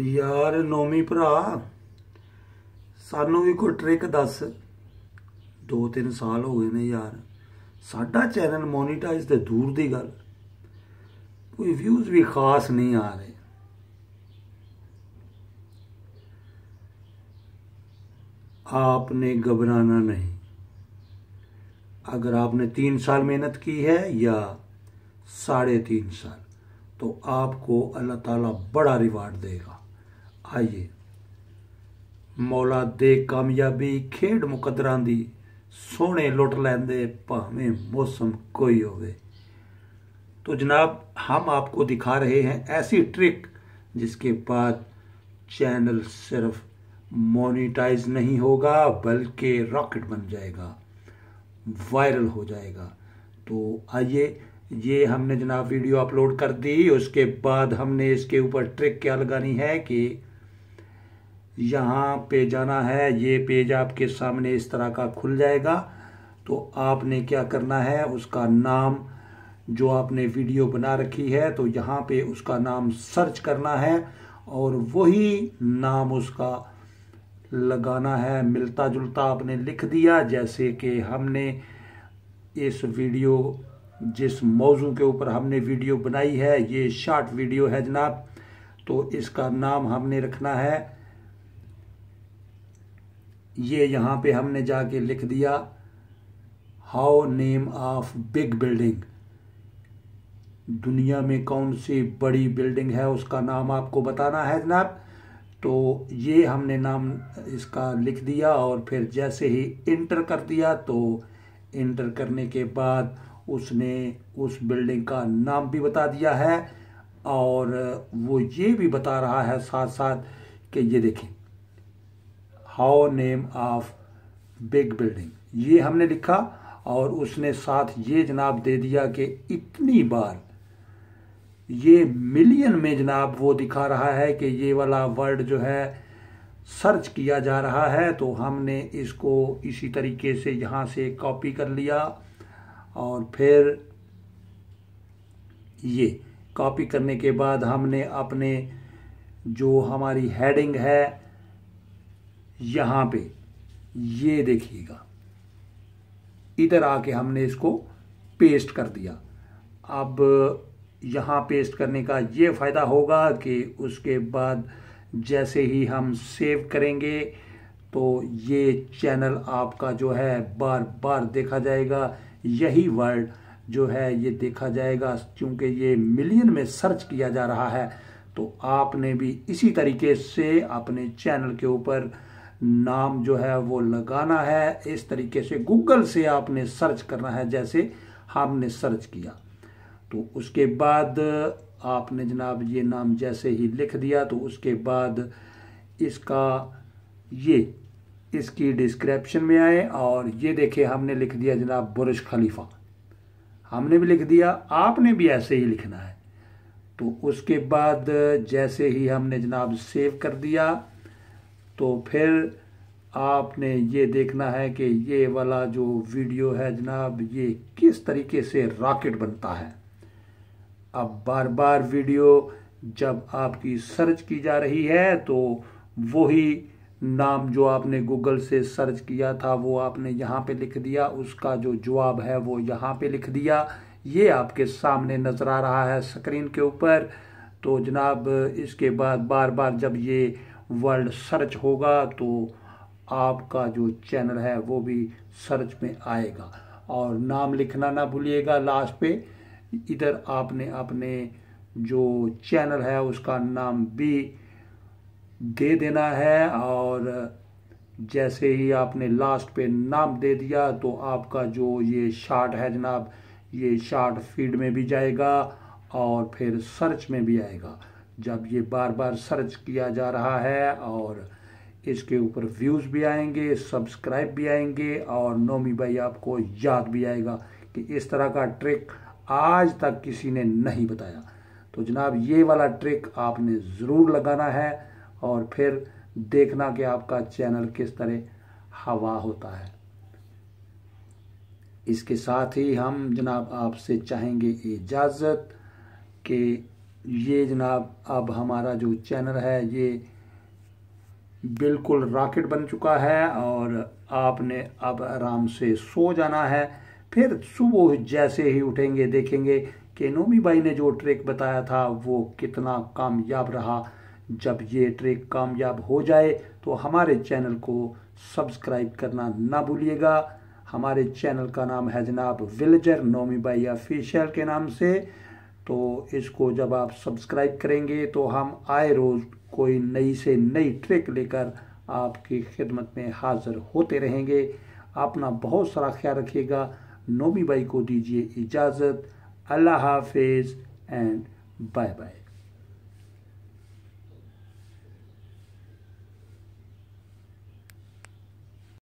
ਯਾਰ ਨੌਵੀਂ ਭਰਾ ਸਾਨੂੰ ਵੀ ਕੋਈ ਟ੍ਰਿਕ ਦੱਸ 2-3 ਸਾਲ ਹੋ ਗਏ ਨੇ ਯਾਰ ਸਾਡਾ ਚੈਨਲ ਮੋਨੀਟਾਈਜ਼ ਤੇ ਦੂਰ ਦੀ ਗੱਲ ਕੋਈ ਵਿਊਜ਼ ਵੀ ਖਾਸ ਨਹੀਂ ਆ ਰਹੇ आपने घबराना नहीं अगर आपने तीन साल मेहनत की है या साढ़े तीन साल तो आपको अल्लाह ताला बड़ा रिवार्ड देगा आइए मौला दे कामयाबी खेड मुकदर की सोने लुट लेंदे भावें मौसम कोई हो तो जनाब हम आपको दिखा रहे हैं ऐसी ट्रिक जिसके बाद चैनल सिर्फ मोनिटाइज नहीं होगा बल्कि रॉकेट बन जाएगा वायरल हो जाएगा तो आइए ये हमने जनाब वीडियो अपलोड कर दी उसके बाद हमने इसके ऊपर ट्रिक क्या लगानी है कि यहाँ पे जाना है ये पेज आपके सामने इस तरह का खुल जाएगा तो आपने क्या करना है उसका नाम जो आपने वीडियो बना रखी है तो यहाँ पे उसका नाम सर्च करना है और वही नाम उसका लगाना है मिलता जुलता आपने लिख दिया जैसे कि हमने इस वीडियो जिस मौजू के ऊपर हमने वीडियो बनाई है ये शॉर्ट वीडियो है जनाब तो इसका नाम हमने रखना है ये यहाँ पे हमने जाके लिख दिया how name of big building दुनिया में कौन सी बड़ी बिल्डिंग है उसका नाम आपको बताना है जनाब तो ये हमने नाम इसका लिख दिया और फिर जैसे ही इंटर कर दिया तो इंटर करने के बाद उसने उस बिल्डिंग का नाम भी बता दिया है और वो ये भी बता रहा है साथ साथ कि ये देखें how name of big building ये हमने लिखा और उसने साथ ये जनाब दे दिया कि इतनी बार ये मिलियन में जनाब वो दिखा रहा है कि ये वाला वर्ड जो है सर्च किया जा रहा है तो हमने इसको इसी तरीके से यहाँ से कॉपी कर लिया और फिर ये कॉपी करने के बाद हमने अपने जो हमारी हेडिंग है यहां पे ये देखिएगा इधर आके हमने इसको पेस्ट कर दिया अब यहां पेस्ट करने का ये फ़ायदा होगा कि उसके बाद जैसे ही हम सेव करेंगे तो ये चैनल आपका जो है बार बार देखा जाएगा यही वर्ड जो है ये देखा जाएगा क्योंकि ये मिलियन में सर्च किया जा रहा है तो आपने भी इसी तरीके से अपने चैनल के ऊपर नाम जो है वो लगाना है इस तरीके से गूगल से आपने सर्च करना है जैसे हमने सर्च किया तो उसके बाद आपने जनाब ये नाम जैसे ही लिख दिया तो उसके बाद इसका ये इसकी डिस्क्रिप्शन में आए और ये देखे हमने लिख दिया जनाब बुरश खलीफा हमने भी लिख दिया आपने भी ऐसे ही लिखना है तो उसके बाद जैसे ही हमने जनाब सेव कर दिया तो फिर आपने ये देखना है कि ये वाला जो वीडियो है जनाब ये किस तरीके से रॉकेट बनता है अब बार बार वीडियो जब आपकी सर्च की जा रही है तो वही नाम जो आपने गूगल से सर्च किया था वो आपने यहाँ पे लिख दिया उसका जो जवाब है वो यहाँ पे लिख दिया ये आपके सामने नज़र आ रहा है स्क्रीन के ऊपर तो जनाब इसके बाद बार बार जब ये वर्ल्ड सर्च होगा तो आपका जो चैनल है वो भी सर्च में आएगा और नाम लिखना ना भूलिएगा लास्ट पे इधर आपने अपने जो चैनल है उसका नाम भी दे देना है और जैसे ही आपने लास्ट पे नाम दे दिया तो आपका जो ये शार्ट है जनाब ये शार्ट फीड में भी जाएगा और फिर सर्च में भी आएगा जब ये बार बार सर्च किया जा रहा है और इसके ऊपर व्यूज़ भी आएंगे सब्सक्राइब भी आएंगे और नोमी भाई आपको याद भी आएगा कि इस तरह का ट्रिक आज तक किसी ने नहीं बताया तो जनाब ये वाला ट्रिक आपने ज़रूर लगाना है और फिर देखना कि आपका चैनल किस तरह हवा होता है इसके साथ ही हम जनाब आपसे चाहेंगे इजाज़त कि ये जनाब अब हमारा जो चैनल है ये बिल्कुल रॉकेट बन चुका है और आपने अब आराम से सो जाना है फिर सुबह जैसे ही उठेंगे देखेंगे कि नोमी भाई ने जो ट्रिक बताया था वो कितना कामयाब रहा जब ये ट्रिक कामयाब हो जाए तो हमारे चैनल को सब्सक्राइब करना ना भूलिएगा हमारे चैनल का नाम है जनाब विलेजर नोमी भाई ऑफिशियल के नाम से तो इसको जब आप सब्सक्राइब करेंगे तो हम आए रोज़ कोई नई से नई ट्रिक लेकर आपकी खिदमत में हाजिर होते रहेंगे अपना बहुत सारा ख्याल रखिएगा नोमी बाई को दीजिए इजाज़त अल्लाह हाफिज़ एंड बाय बाय